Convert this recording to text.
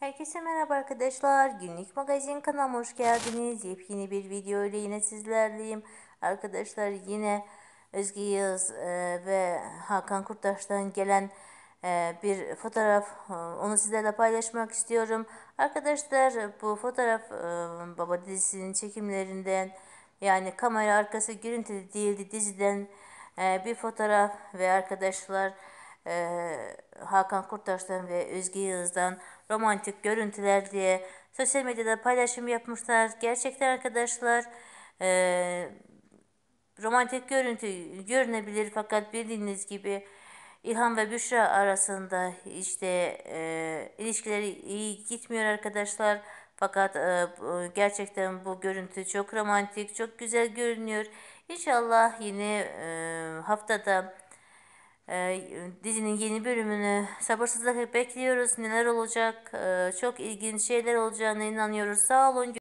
Herkese merhaba arkadaşlar. Günlük magazin kanalıma hoş geldiniz. Yepyeni bir video ile yine sizlerleyim. Arkadaşlar yine Özge Yağız e, ve Hakan Kurtaş'tan gelen e, bir fotoğraf. E, onu sizlerle paylaşmak istiyorum. Arkadaşlar bu fotoğraf e, Baba dizisinin çekimlerinden yani kamera arkası görüntülü değildi diziden bir fotoğraf ve arkadaşlar eee Hakan Kurttaş'tan ve Özge Yıldız'dan romantik görüntüler diye sosyal medyada paylaşım yapmışlar. Gerçekten arkadaşlar e, romantik görüntü görünebilir fakat bildiğiniz gibi İlhan ve Büşra arasında işte e, ilişkileri iyi gitmiyor arkadaşlar. Fakat e, gerçekten bu görüntü çok romantik, çok güzel görünüyor. İnşallah yine e, haftada e, dizinin yeni bölümünü sabırsızlıkla bekliyoruz. Neler olacak? E, çok ilginç şeyler olacağına inanıyoruz. Sağ olun.